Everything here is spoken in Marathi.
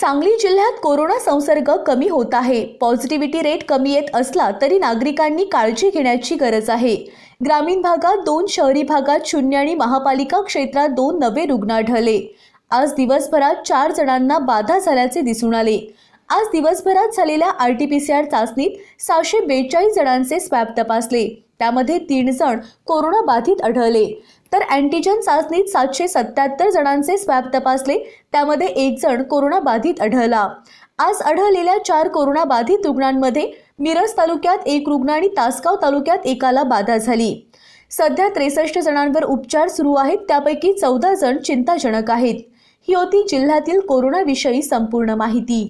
सांगली जिल्ह्यात कोरोना संसर्ग कमी होत आहे पॉझिटिव्हिटी रेट कमी येत असला तरी नागरिकांनी काळजी घेण्याची गरज आहे ग्रामीण भागात दोन शहरी भागात शून्य आणि महापालिका क्षेत्रात दोन नवे रुग्ण आढळले आज दिवसभरात चार जणांना बाधा झाल्याचे दिसून आले आज दिवसभरात झालेल्या R T P C R चाचणीत सहाशे बेचाळीस जणांचे स्वॅब तपासले त्यामध्ये तीन जण कोरोनाबाधित आढळले तर अँटीजन चाचणीत सातशे सत्याहत्तर जणांचे स्वॅब तपासले त्यामध्ये एक जण कोरोनाबाधित आढळला आज आढळलेल्या चार कोरोनाबाधित रुग्णांमध्ये मिरज तालुक्यात एक रुग्ण आणि तासगाव तालुक्यात एकाला बाधा झाली सध्या त्रेसष्ट जणांवर उपचार सुरू आहेत त्यापैकी चौदा जण चिंताजनक आहेत ही होती जिल्ह्यातील कोरोनाविषयी संपूर्ण माहिती